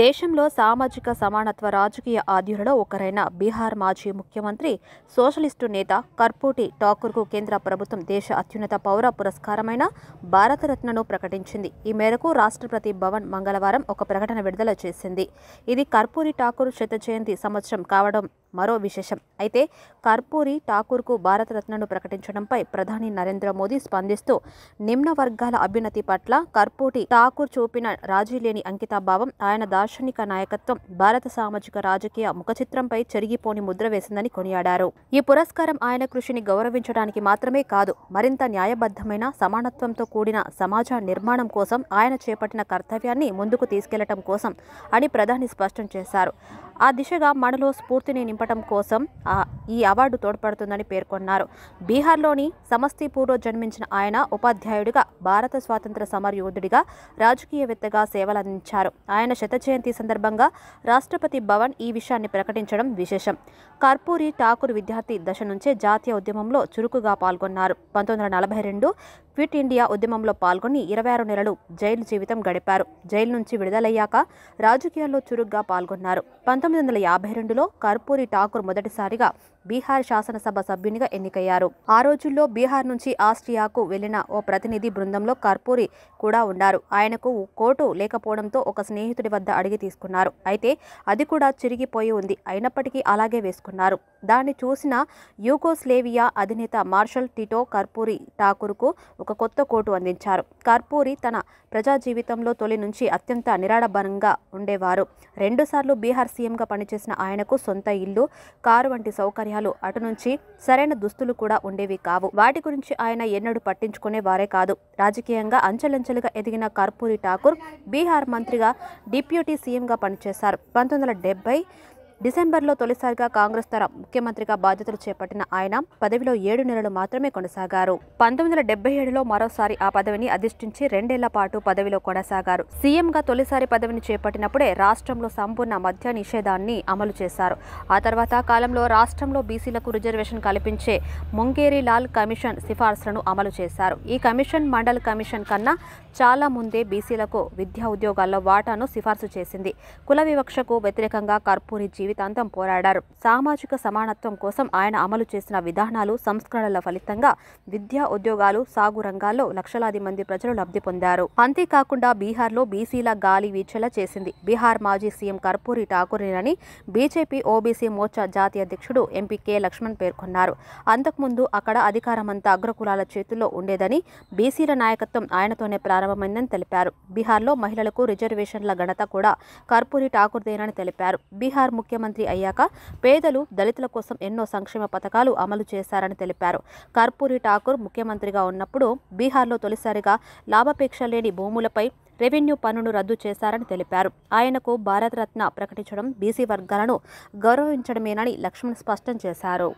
దేశంలో సామాజిక సమానత్వ రాజకీయ ఆధ్యులలో ఒకరైన బీహార్ మాజీ ముఖ్యమంత్రి సోషలిస్టు నేత కర్పూటి ఠాకూర్కు కేంద్ర ప్రభుత్వం దేశ అత్యున్నత పౌర పురస్కారమైన భారతరత్నను ప్రకటించింది ఈ మేరకు రాష్ట్రపతి భవన్ మంగళవారం ఒక ప్రకటన విడుదల చేసింది ఇది కర్పూరి ఠాకూర్ శత జయంతి సంవత్సరం కావడం మరో విశేషం అయితే కర్పూరి ఠాకూర్కు భారతరత్నను ప్రకటించడంపై ప్రధాని నరేంద్ర మోదీ స్పందిస్తూ నిమ్న వర్గాల అభ్యున్నతి పట్ల కర్పూటి ఠాకూర్ చూపిన రాజీలేని అంకితాభావం ఆయన దార్శనిక నాయకత్వం భారత సామాజిక రాజకీయ ముఖచిత్రంపై చెరిగిపోని ముద్ర వేసిందని కొనియాడారు ఈ పురస్కారం ఆయన కృషిని గౌరవించడానికి మాత్రమే కాదు మరింత న్యాయబద్ధమైన సమానత్వంతో కూడిన సమాజ నిర్మాణం కోసం ఆయన చేపట్టిన కర్తవ్యాన్ని ముందుకు తీసుకెళ్లటం కోసం అని ప్రధాని స్పష్టం చేశారు ఆ దిశగా మనలో స్ఫూర్తిని నింపడం నింపటం కోసం ఈ అవార్డు తోడ్పడుతుందని పేర్కొన్నారు బీహార్లోని సమస్తీపూర్లో జన్మించిన ఆయన ఉపాధ్యాయుడిగా భారత స్వాతంత్ర యోధుడిగా రాజకీయవేత్తగా సేవలందించారు ఆయన శత జయంతి సందర్భంగా రాష్ట్రపతి భవన్ ఈ విషయాన్ని ప్రకటించడం విశేషం కర్పూరి ఠాకూర్ విద్యార్థి దశ నుంచే జాతీయ ఉద్యమంలో చురుకుగా పాల్గొన్నారు పంతొమ్మిది వందల నలభై రెండు క్విట్ ఇండియా ఉద్యమంలో పాల్గొని ఇరవై ఆరు నెలలు జైలు జీవితం గడిపారు జైలు నుంచి విడుదలయ్యాక రాజకీయాల్లో చురుగ్గా పాల్గొన్నారు పంతొమ్మిది వందల యాభై రెండులో కర్పూరి ఠాకూర్ మొదటిసారిగా బీహార్ శాసనసభ సభ్యునిగా ఎన్నికయ్యారు ఆ రోజుల్లో బీహార్ నుంచి ఆస్ట్రియాకు వెళ్లిన ఓ ప్రతినిధి బృందంలో కర్పూరి కూడా ఉన్నారు ఆయనకు కోటు లేకపోవడంతో ఒక స్నేహితుడి వద్ద అడిగి తీసుకున్నారు అయితే అది కూడా చిరిగిపోయి ఉంది అయినప్పటికీ అలాగే వేసుకున్నారు దాన్ని చూసిన యూకోస్లేవియా అధినేత మార్షల్ టిటో కర్పూరి ఠాకూర్కు ఒక కొత్త కోటు అందించారు కర్పూరి తన ప్రజా జీవితంలో తొలి నుంచి అత్యంత నిరాడబరంగా ఉండేవారు రెండుసార్లు బీహార్ సీఎంగా పనిచేసిన ఆయనకు సొంత ఇల్లు ఇల్లు కారు వంటి సౌకర్యాలు అటు నుంచి సరైన దుస్తులు కూడా ఉండేవి కావు వాటి గురించి ఆయన ఎన్నడూ పట్టించుకునే వారే కాదు రాజకీయంగా అంచెలంచెలుగా ఎదిగిన కర్పూరి ఠాకూర్ బీహార్ మంత్రిగా డిప్యూటీ సీఎంగా పనిచేశారు పంతొమ్మిది వందల డిసెంబర్లో తొలిసారిగా కాంగ్రెస్ తర ముఖ్యమంత్రిగా బాధ్యతలు చేపట్టిన ఆయన పదవిలో ఏడు నెలలు మాత్రమే కొనసాగారు పంతొమ్మిది వందల డెబ్బై ఏడులో మరోసారి ఆ పదవిని అధిష్ఠించి రెండేళ్ల పాటు పదవిలో కొనసాగారు సీఎంగా తొలిసారి పదవిని చేపట్టినప్పుడే రాష్ట్రంలో సంపూర్ణ మద్య నిషేధాన్ని అమలు చేశారు ఆ తర్వాత కాలంలో రాష్ట్రంలో బీసీలకు రిజర్వేషన్ కల్పించే ముంగేరి లాల్ కమిషన్ సిఫార్సులను అమలు చేశారు ఈ కమిషన్ మండల్ కమిషన్ కన్నా చాలా ముందే బీసీలకు విద్యా ఉద్యోగాల్లో వాటాను సిఫార్సు చేసింది కుల వివక్షకు వ్యతిరేకంగా కర్పూరి జీవితాంతం పోరాడారు సామాజిక సమానత్వం కోసం ఆయన అమలు చేసిన విధానాలు సంస్కరణల ఫలితంగా విద్యా ఉద్యోగాలు సాగు రంగాల్లో లక్షలాది మంది ప్రజలు లబ్ధి పొందారు అంతేకాకుండా బీహార్లో బీసీల గాలి వీచేలా చేసింది బీహార్ మాజీ సీఎం కర్పూరి ఠాకూరినని బీజేపీ ఓబీసీ మోర్చా జాతీయ అధ్యక్షుడు ఎంపీ కె లక్ష్మణ్ పేర్కొన్నారు అంతకుముందు అక్కడ అధికారమంతా అగ్రకులాల చేతుల్లో ఉండేదని బీసీల నాయకత్వం ఆయనతోనే ప్రారంభమైందని తెలిపారు బీహార్లో మహిళలకు రిజర్వేషన్ల ఘనత కూడా కర్పూరి ఠాకూర్దేనని తెలిపారు బీహార్ ముఖ్య ముఖ్యమంత్రి అయ్యాక పేదలు దళితుల కోసం ఎన్నో సంక్షేమ పథకాలు అమలు చేశారని తెలిపారు కర్పూరి ఠాకూర్ ముఖ్యమంత్రిగా ఉన్నప్పుడు బీహార్లో తొలిసారిగా లాభాపేక్ష లేని భూములపై రెవెన్యూ పన్నును రద్దు చేశారని తెలిపారు ఆయనకు భారతరత్న ప్రకటించడం బీసీ వర్గాలను గౌరవించడమేనని లక్ష్మణ్ స్పష్టం చేశారు